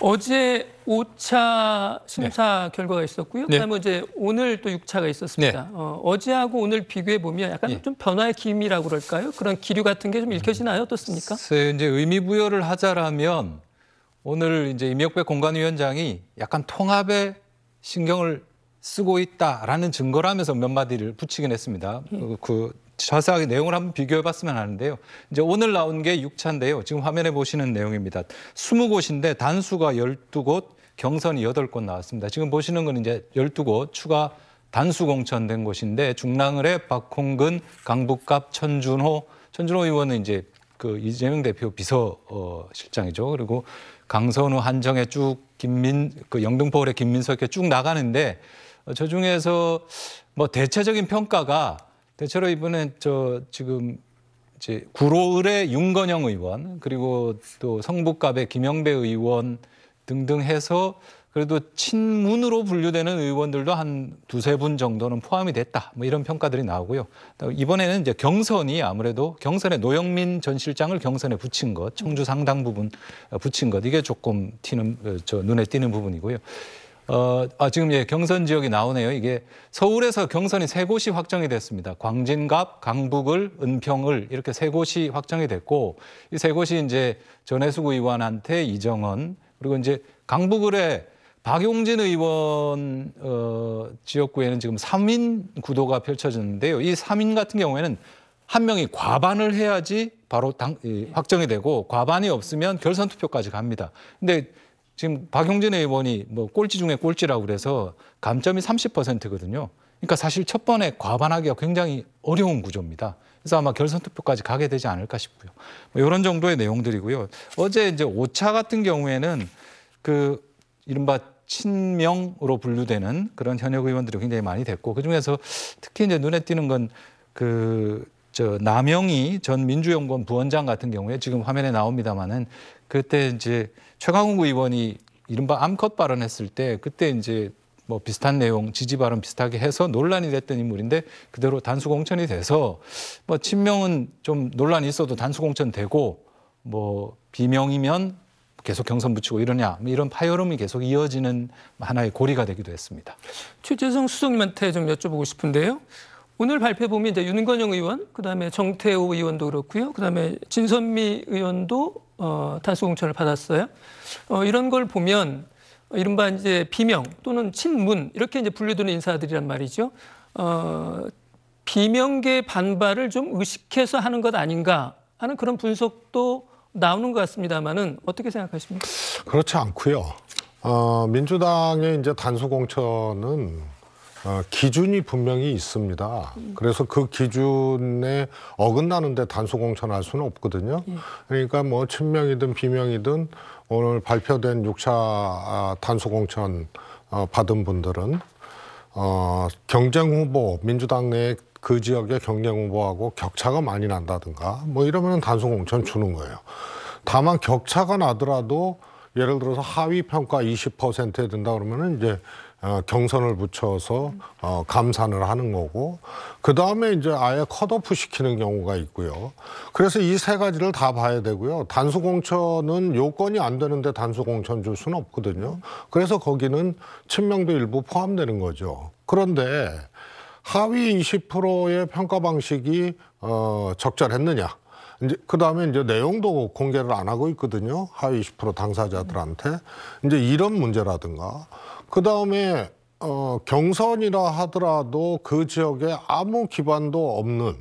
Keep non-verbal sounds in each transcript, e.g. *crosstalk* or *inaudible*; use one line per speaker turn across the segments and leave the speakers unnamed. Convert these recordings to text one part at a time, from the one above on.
어제 5차 심사 네. 결과가 있었고요. 네. 그다음에 이제 오늘 또 6차가 있었습니다. 네. 어, 제하고 오늘 비교해 보면 약간 예. 좀 변화의 기미라고 그럴까요? 그런 기류 같은 게 좀 읽혀지나요? 어떻습니까?
이제 의미 부여를 하자라면 오늘 이제 임혁배 공관위원장이
약간 통합에 신경을 쓰고
있다라는 증거라면서 몇 마디를 붙이긴 했습니다. 음. 그, 그 자세하게 내용을 한번 비교해 봤으면 하는데요. 이제 오늘 나온 게 6차인데요. 지금 화면에 보시는 내용입니다. 20곳인데 단수가 12곳, 경선이 8곳 나왔습니다. 지금 보시는 건 이제 12곳 추가 단수 공천된 곳인데 중랑을의 박홍근, 강북갑, 천준호, 천준호 의원은 이제 그 이재명 대표 비서 어, 실장이죠. 그리고 강선우, 한정에 쭉 김민 그 영등포울의 김민석 이렇게 쭉 나가는데 어, 저 중에서 뭐 대체적인 평가가 대체로 이번에 저 지금 이제 구로을의 윤건영 의원 그리고 또 성북갑의 김영배 의원 등등 해서 그래도 친문으로 분류되는 의원들도 한 두세 분 정도는 포함이 됐다. 뭐 이런 평가들이 나오고요. 이번에는 이제 경선이 아무래도 경선에 노영민 전 실장을 경선에 붙인 것, 청주 상당 부분 어, 붙인 것, 이게 조금 튀는, 어, 저 눈에 띄는 부분이고요. 어, 아, 지금 예, 경선 지역이 나오네요. 이게 서울에서 경선이 세 곳이 확정이 됐습니다. 광진갑, 강북을, 은평을 이렇게 세 곳이 확정이 됐고 이 세 곳이 이제 전해숙 의원한테 이정은 그리고 이제 강북을에 박용진 의원 어, 지역구에는 지금 3인 구도가 펼쳐졌는데요. 이 3인 같은 경우에는 한 명이 과반을 해야지 바로 당, 이, 확정이 되고 과반이 없으면 결선 투표까지 갑니다. 근데 지금 박용진 의원이 뭐 꼴찌 중에 꼴찌라고 그래서 감점이 30%거든요. 그러니까 사실 첫 번에 과반하기가 굉장히 어려운 구조입니다. 그래서 아마 결선 투표까지 가게 되지 않을까 싶고요. 뭐 이런 정도의 내용들이고요. 어제 이제 오차 같은 경우에는 그 이른바 친명으로 분류되는 그런 현역 의원들이 굉장히 많이 됐고 그 중에서 특히 이제 눈에 띄는 건그 저 남영희 전 민주연구원 부원장 같은 경우에 지금 화면에 나옵니다만은 그때 이제 최강욱 의원이 이른바 암컷 발언했을 때 그때 이제 뭐 비슷한 내용 지지 발언 비슷하게 해서 논란이 됐던 인물인데 그대로 단수 공천이 돼서 뭐 친명은 좀 논란이 있어도 단수 공천 되고 뭐 비명이면 계속 경선
붙이고 이러냐 뭐 이런 파열음이 계속 이어지는 하나의
고리가 되기도 했습니다.
최재성 수석님한테 좀 여쭤보고 싶은데요. 오늘 발표 보면 이제 윤건영 의원, 그다음에 정태호 의원도 그렇고요. 그다음에 진선미 의원도 어, 탄소공천을 받았어요. 어, 이런 걸 보면 이른바 이제 비명 또는 친문 이렇게 이제 분류되는 인사들이란 말이죠. 어, 비명계 반발을 좀 의식해서 하는 것 아닌가 하는 그런 분석도 나오는 것 같습니다만은 어떻게 생각하십니까?
그렇지 않고요. 어, 민주당의 이제 단수 공천은 어, 기준이 분명히 있습니다. 그래서 그 기준에 어긋나는데 단수공천할 수는 없거든요. 예. 그러니까 뭐 친명이든 비명이든 오늘 발표된 6차 아, 단수공천 어, 받은 분들은 어, 경쟁 후보 민주당 내 그 지역의 경쟁 후보하고 격차가 많이 난다든가 뭐 이러면 단수공천 주는 거예요. 다만 격차가 나더라도 예를 들어서 하위 평가 20%에 든다 그러면은 이제 어, 경선을 붙여서 어, 감산을 하는 거고 그 다음에 이제 아예 컷오프 시키는 경우가 있고요. 그래서 이 세 가지를 다 봐야 되고요. 단수 공천은 요건이 안 되는데 단수 공천 줄 수는 없거든요. 그래서 거기는 친명도 일부 포함되는 거죠. 그런데 하위 20%의 평가 방식이 어, 적절했느냐? 이제 그 다음에 이제 내용도 공개를 안 하고 있거든요. 하위 20% 당사자들한테 이제 이런 문제라든가. 그 다음에 어, 경선이라 하더라도 그 지역에 아무 기반도 없는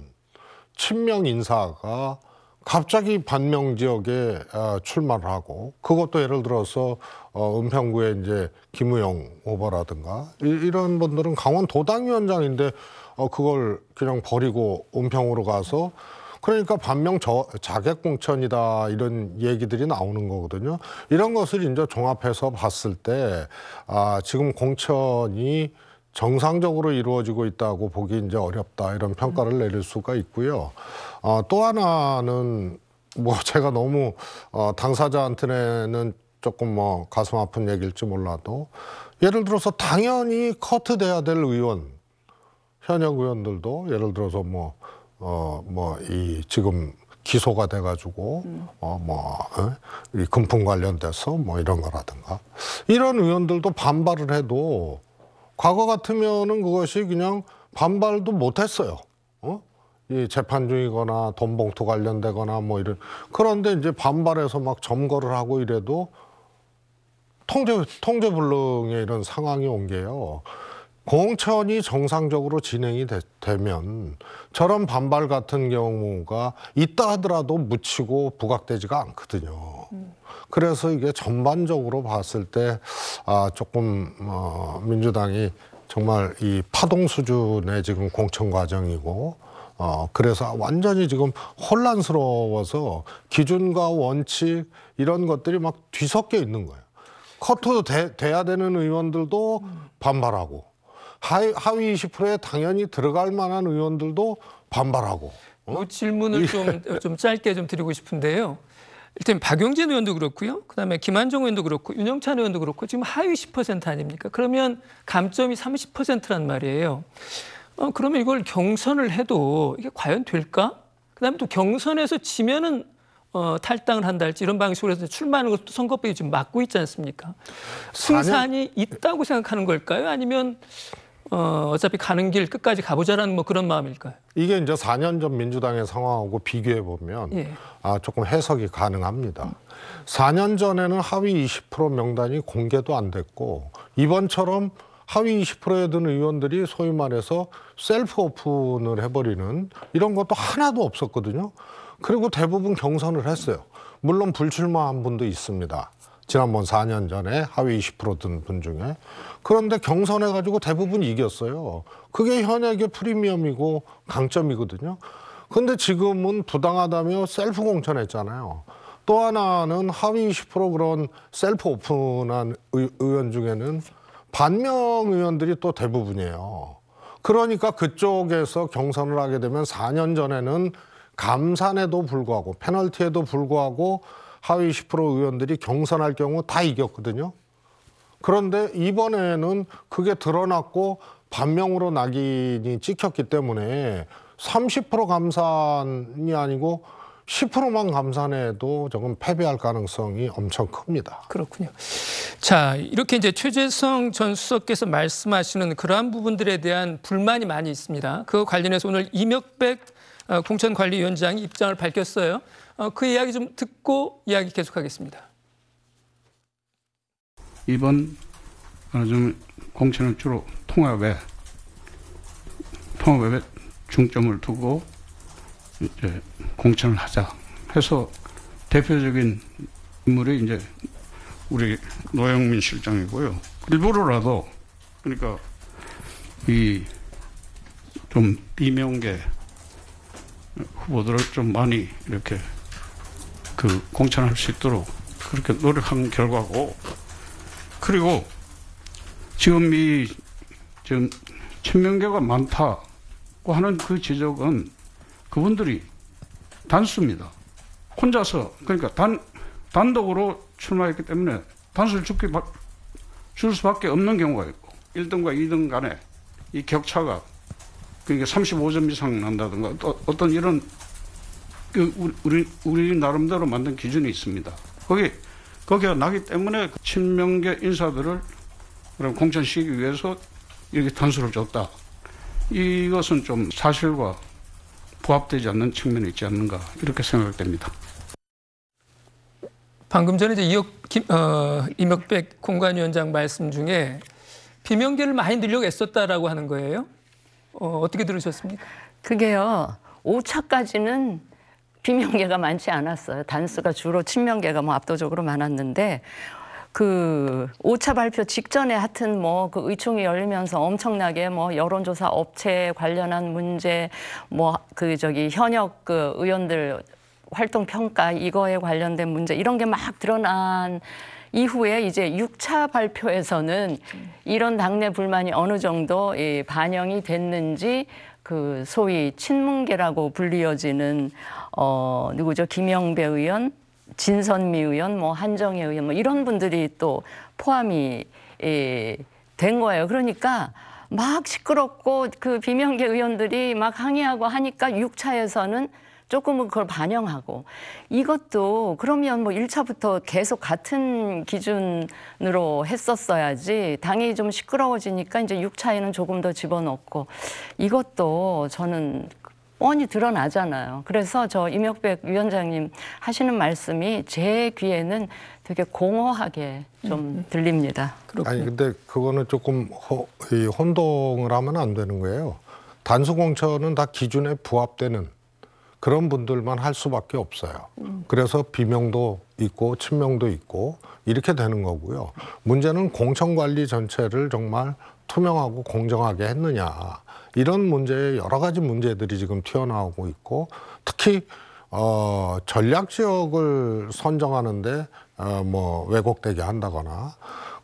친명 인사가 갑자기 반명 지역에 어, 출마를 하고 그것도 예를 들어서 어, 은평구에 이제 김우영 오버라든가 이, 이런 분들은 강원 도당위원장인데 어, 그걸 그냥 버리고 은평으로 가서 그러니까 반명 저, 자객 공천이다 이런 얘기들이 나오는 거거든요. 이런 것을 이제 종합해서 봤을 때 아, 지금 공천이 정상적으로 이루어지고 있다고 보기 이제 어렵다 이런 평가를 음. 내릴 수가 있고요. 아, 또 하나는 뭐 *laughs* 제가 너무 어, 당사자한테는 조금 뭐 가슴 아픈 얘기일지 몰라도 예를 들어서 당연히 커트돼야 될 의원 현역 의원들도 예를 들어서 뭐 어뭐이 지금 기소가 돼가지고 음. 어, 뭐, 어뭐 이 금품 관련돼서 뭐 이런 거라든가 이런 의원들도 반발을 해도 과거 같으면은 그것이 그냥 반발도 못했어요. 어? 이 재판 중이거나 돈 봉투 관련되거나 뭐 이런 그런데 이제 반발해서 막 점거를 하고 이래도 통제 통제불능의 이런 상황이 온 게요. 공천이 정상적으로 진행이 되, 면 저런 반발 같은 경우가 있다 하더라도 묻히고 부각되지가 않거든요. 그래서 이게 전반적으로 봤을 때 아, 조금 어, 민주당이 정말 이 파동 수준의 지금 공천 과정이고 어, 그래서 완전히 지금 혼란스러워서 기준과 원칙 이런 것들이 막 뒤섞여 있는 거예요. 커트 돼, 돼야 되는 의원들도 반발하고 하위, 하위 20%에 당연히 들어갈 만한 의원들도 반발하고. 어?
뭐 질문을 좀, *laughs* 좀 짧게 좀 드리고 싶은데요. 일단 박용진 의원도 그렇고요. 그다음에 김한종 의원도 그렇고 윤영찬 의원도 그렇고 지금 하위 10% 아닙니까? 그러면 감점이 30%란 말이에요. 어, 그러면 이걸 경선을 해도 이게 과연 될까? 그다음에 또 경선에서 지면은 어, 탈당을 한다 할지 이런 방식으로 해서 출마하는 것도 선거법이 지금 막고 있지 않습니까? 승산이 있다고 생각하는 걸까요? 아니면 어, 어차피 가는 길 끝까지 가보자라는 뭐 그런 마음일까요?
이게 이제 4년 전 민주당의 상황하고 비교해 보면 예. 아, 조금 해석이 가능합니다. 음. 4년 전에는 하위 20% 명단이 공개도 안 됐고 이번처럼 하위 20%에 드는 의원들이 소위 말해서 셀프 오픈을 해버리는 이런 것도 하나도 없었거든요. 그리고 대부분 경선을 했어요. 물론 불출마한 분도 있습니다. 지난번 4년 전에 하위 20%든 분 중에 그런데 경선해 가지고 대부분 이겼어요. 그게 현역의 프리미엄이고 강점이거든요. 근데 지금은 부당하다며 셀프 공천했잖아요. 또 하나는 하위 20% 그런 셀프 오픈한 의, 원 중에는 반명 의원들이 또 대부분이에요. 그러니까 그쪽에서 경선을 하게 되면 4년 전에는 감산에도 불구하고 페널티에도 불구하고 하위 10% 의원들이 경선할 경우 다 이겼거든요. 그런데 이번에는 그게 드러났고 반명으로 낙인이 찍혔기 때문에 30% 감산이 아니고 10%만 감산해도 조금 패배할 가능성이 엄청 큽니다. 그렇군요.
자, 이렇게 이제 최재성 전 수석께서 말씀하시는 그러한 부분들에 대한 불만이 많이 있습니다. 그 관련해서 오늘 이명백 어, 공천관리위원장이 입장을 밝혔어요. 어, 그 이야기 좀 듣고 이야기 계속하겠습니다.
이번 어느 공천은 주로 통합에 통합에 중점을 두고 이제 공천을 하자 해서 대표적인 인물이 이제 우리 노영민 실장이고요. 일부러라도 그러니까 이 좀 비명계 후보들을 좀 많이 이렇게 그 공천할 수 있도록 그렇게 노력한 결과고 그리고 지금 이 지금 천명계가 많다고 하는 그 지적은 그분들이 단수입니다. 혼자서 그러니까 단 단독으로 출마했기 때문에 단수를 줄게 줄 수밖에 없는 경우가 있고 1등과 2등 간에 이 격차가 그러니까 35점 이상 난다든가 또 어떤 이런 그 우리 우리 나름대로 만든 기준이 있습니다. 거기 거기가 나기 때문에 그 친명계 인사들을 그럼 공천시키기 위해서 이렇게 단수를 줬다. 이것은 좀 사실과 부합되지 않는 측면이 있지 않는가 이렇게 생각됩니다.
방금 전에 이제 이혁 김, 어, 임혁백 공관위원장 말씀 중에 비명계를 많이 늘려고 애썼다라고 하는
거예요. 어, 어떻게 들으셨습니까? 그게요. 5차까지는 비명계가 많지 않았어요. 단수가 주로 친명계가 뭐 압도적으로 많았는데 그 5차 발표 직전에 하여튼 뭐 그 의총이 열리면서 엄청나게 뭐 여론조사 업체 관련한 문제 뭐 그 저기 현역 그 의원들 활동 평가 이거에 관련된 문제 이런 게 막 드러난 이후에 이제 6차 발표에서는 이런 당내 불만이 어느 정도 이 반영이 됐는지 그 소위 친문계라고 불리어지는 어 누구죠 김영배 의원, 진선미 의원, 뭐 한정혜 의원 뭐 이런 분들이 또 포함이 예, 된 거예요. 그러니까 막 시끄럽고 그 비명계 의원들이 막 항의하고 하니까 6차에서는 조금은 그걸 반영하고 이것도 그러면 뭐 1차부터 계속 같은 기준으로 했었어야지 당이 좀 시끄러워지니까 이제 6차에는 조금 더 집어넣고 이것도 저는 뻔히 드러나잖아요. 그래서 저 임혁백 위원장님 하시는 말씀이 제 귀에는 되게 공허하게 좀 음, 음. 들립니다. 그렇군요. 아니
근데 그거는 조금 허, 혼동을 하면 안 되는 거예요. 단수공천은 다 기준에 부합되는 그런 분들만 할 수밖에 없어요. 그래서 비명도 있고 친명도 있고 이렇게 되는 거고요. 문제는 공청관리 전체를 정말 투명하고 공정하게 했느냐 이런 문제에 여러 가지 문제들이 지금 튀어나오고 있고 특히 어, 전략 지역을 선정하는데 어, 뭐 왜곡되게 한다거나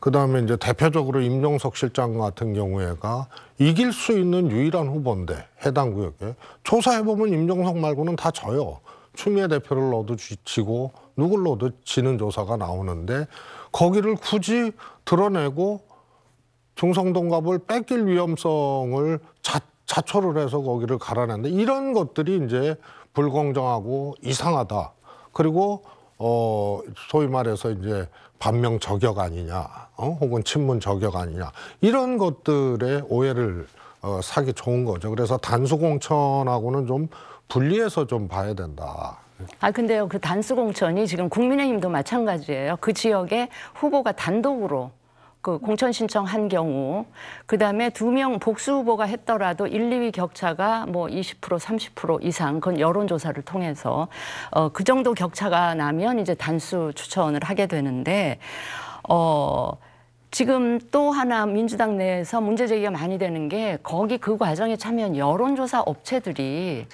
그 다음에 이제 대표적으로 임종석 실장 같은 경우에가 이길 수 있는 유일한 후보인데 해당 구역에 조사해보면 임종석 말고는 다 져요. 추미애 대표를 넣어도 지고 누굴 넣어도 지는 조사가 나오는데 거기를 굳이 드러내고 중성동갑을 뺏길 위험성을 자, 자초를 해서 거기를 갈아낸다. 이런 것들이 이제 불공정하고 이상하다. 그리고 어 소위 말해서 이제 반명 저격 아니냐, 어? 혹은 친문 저격 아니냐 이런 것들의 오해를 어, 사기 좋은 거죠. 그래서 단수공천하고는 좀 분리해서 좀 봐야 된다.
아 근데요 그 단수공천이 지금 국민의힘도 마찬가지예요. 그 지역에 후보가 단독으로 그 공천 신청한 경우 그다음에 두 명 복수 후보가 했더라도 1, 2위 격차가 뭐20% 30% 이상 그건 여론 조사를 통해서 어그 정도 격차가 나면 이제 단수 추천을 하게 되는데 어 지금 또 하나 민주당 내에서 문제 제기가 많이 되는 게 거기 그 과정에 참여한 여론조사 업체들이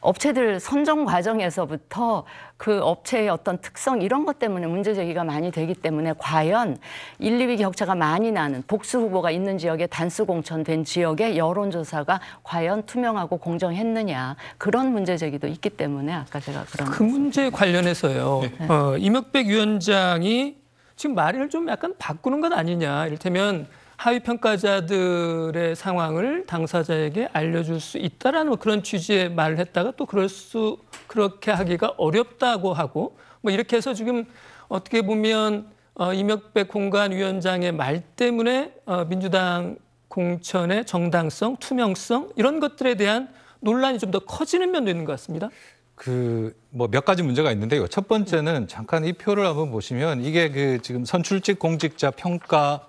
업체들 선정 과정에서부터 그 업체의 어떤 특성 이런 것 때문에 문제 제기가 많이 되기 때문에 과연 1, 2위 격차가 많이 나는 복수 후보가 있는 지역에 단수 공천된 지역의 여론조사가 과연 투명하고 공정했느냐 그런 문제 제기도 있기 때문에 아까 제가 그런 그
문제 관련해서요. 네. 어, 임혁백 위원장이 지금 말을 좀 약간 바꾸는 건 아니냐. 이를테면 하위 평가자들의 상황을 당사자에게 알려줄 수 있다라는 뭐 그런 취지의 말을 했다가 또 그럴 수 그렇게 하기가 어렵다고 하고 뭐 이렇게 해서 지금 어떻게 보면 어, 이명백 공관위원장의 말 때문에 어, 민주당 공천의 정당성, 투명성 이런 것들에 대한 논란이 좀 더 커지는 면도 있는 것 같습니다.
그 뭐 몇 가지 문제가 있는데요. 첫 번째는 잠깐 이 표를 한번 보시면 이게 그 지금 선출직 공직자 평가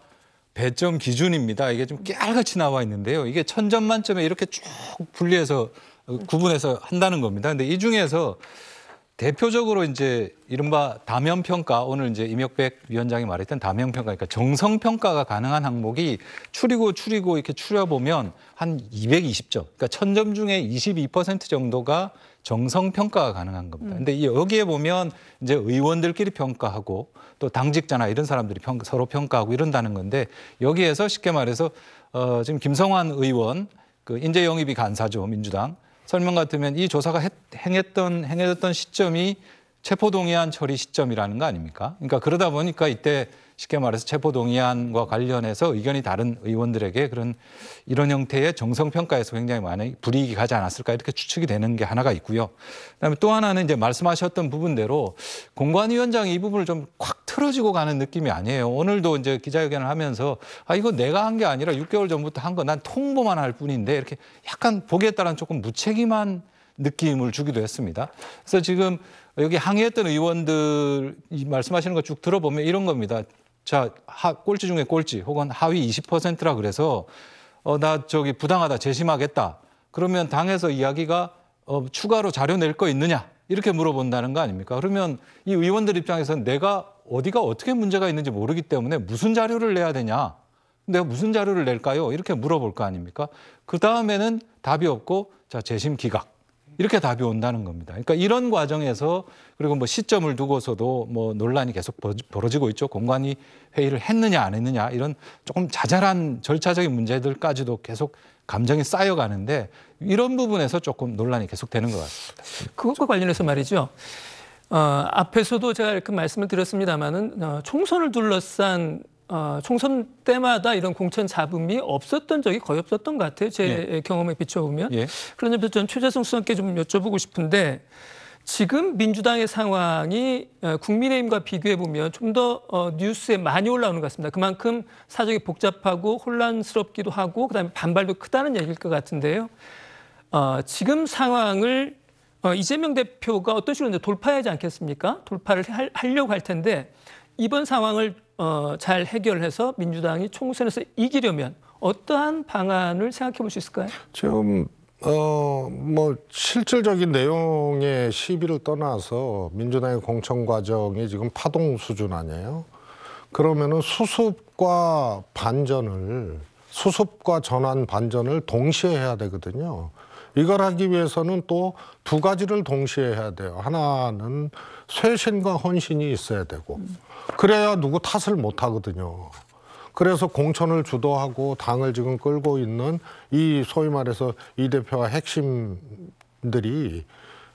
배점 기준입니다. 이게 좀 깨알같이 나와 있는데요. 이게 천 점 만점에 이렇게 쭉 분리해서 어, 구분해서 한다는 겁니다. 근데 이 중에서 대표적으로 이제 이른바 다면 평가 오늘 이제 임혁백 위원장이 말했던 다면 평가 그러니까 정성 평가가 가능한 항목이 추리고 추리고 이렇게 추려 보면 한 220점. 그러니까 1000점 중에 22% 정도가 정성 평가가 가능한 겁니다. 근데 음. 여기에 보면 이제 의원들끼리 평가하고 또 당직자나 이런 사람들이 평, 서로 평가하고 이런다는 건데 여기에서 쉽게 말해서 어 지금 김성환 의원 그 인재 영입이 간사죠, 민주당. 설명 같으면 이 조사가 했, 행했던 행해졌던 시점이 체포동의안 처리 시점이라는 거 아닙니까? 그러니까 그러다 보니까 이때 쉽게 말해서 체포 동의안과 관련해서 의견이 다른 의원들에게 그런 이런 형태의 정성 평가에서 굉장히 많이 불이익이 가지 않았을까 이렇게 추측이 되는 게 하나가 있고요. 그다음에 또 하나는 이제 말씀하셨던 부분대로 공관위원장이 이 부분을 좀 확 틀어지고 가는 느낌이 아니에요. 오늘도 이제 기자회견을 하면서 아 이거 내가 한 게 아니라 6개월 전부터 한 거 난 통보만 할 뿐인데 이렇게 약간 보기에 따른 조금 무책임한 느낌을 주기도 했습니다. 그래서 지금 여기 항의했던 의원들 말씀하시는 거 쭉 들어보면 이런 겁니다. 자, 하, 꼴찌 중에 꼴찌 혹은 하위 20%라 그래서 어, 나 저기 부당하다 재심하겠다. 그러면 당에서 이야기가 어, 추가로 자료 낼 거 있느냐 이렇게 물어본다는 거 아닙니까? 그러면 이 의원들 입장에서는 내가 어디가 어떻게 문제가 있는지 모르기 때문에 무슨 자료를 내야 되냐? 내가 무슨 자료를 낼까요? 이렇게 물어볼 거 아닙니까? 그 다음에는 답이 없고 자 재심 기각. 이렇게 답이 온다는 겁니다. 그러니까 이런 과정에서 그리고 뭐 시점을 두고서도 뭐 논란이 계속 벌어지고 있죠. 공관이 회의를 했느냐 안 했느냐 이런 조금 자잘한 절차적인 문제들까지도
계속 감정이 쌓여가는데 이런 부분에서 조금 논란이 계속 되는 것 같습니다. 그것과 관련해서 말이죠. 어, 앞에서도 제가 이렇게 말씀을 드렸습니다만은 어, 총선을 둘러싼 어, 총선 때마다 이런 공천 잡음이 없었던 적이 거의 없었던 것 같아요. 제 예. 경험에 비춰보면. 예. 그런 점에서 저는 최재성 수석께 좀 여쭤보고 싶은데 지금 민주당의 상황이 어, 국민의힘과 비교해보면 좀 더 어, 뉴스에 많이 올라오는 것 같습니다. 그만큼 사정이 복잡하고 혼란스럽기도 하고 그다음에 반발도 크다는 얘기일 것 같은데요. 어, 지금 상황을 어, 이재명 대표가 어떤 식으로 돌파하지 해야 않겠습니까? 돌파를 할, 하려고 할 텐데 이번 상황을 어, 잘 해결해서 민주당이 총선에서 이기려면 어떠한 방안을 생각해 볼 수 있을까요?
지금 어, 뭐, 실질적인 내용의 시비를 떠나서 민주당의 공천 과정이 지금 파동 수준 아니에요? 그러면은 수습과 반전을, 수습과 전환 반전을 동시에 해야 되거든요. 이걸 하기 위해서는 또 두 가지를 동시에 해야 돼요. 하나는 쇄신과 헌신이 있어야 되고 그래야 누구 탓을 못 하거든요. 그래서 공천을 주도하고 당을 지금 끌고 있는 이 소위 말해서 이 대표와 핵심들이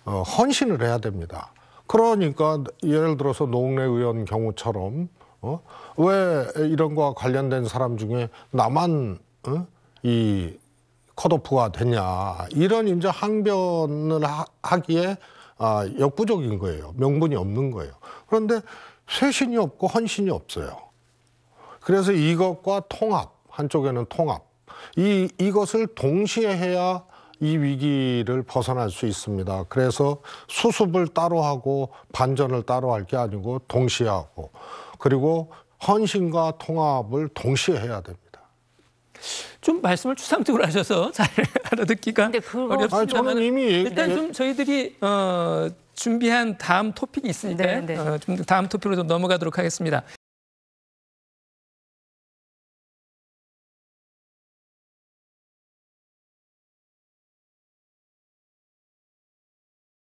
어, 헌신을 해야 됩니다. 그러니까 예를 들어서 노웅래 의원 경우처럼 어? 왜 이런 거와 관련된 사람 중에 나만 어? 이 컷오프가 됐냐 이런 이제 항변을 하, 기에 아, 역부족인 거예요. 명분이 없는 거예요. 그런데 쇄신이 없고 헌신이 없어요. 그래서 이것과 통합 한쪽에는 통합 이 이것을 동시에 해야 이 위기를 벗어날 수 있습니다. 그래서 수습을 따로 하고 반전을 따로 할 게 아니고 동시에 하고 그리고 헌신과 통합을 동시에 해야 됩니다.
좀 말씀을 추상적으로 하셔서 *laughs* 잘 알아듣기가 어렵습니다만 일단 좀 저희들이 어, 준비한 다음 토픽이 있으니까 네, 네. 어, 좀 다음 토픽으로 좀 넘어가도록 하겠습니다.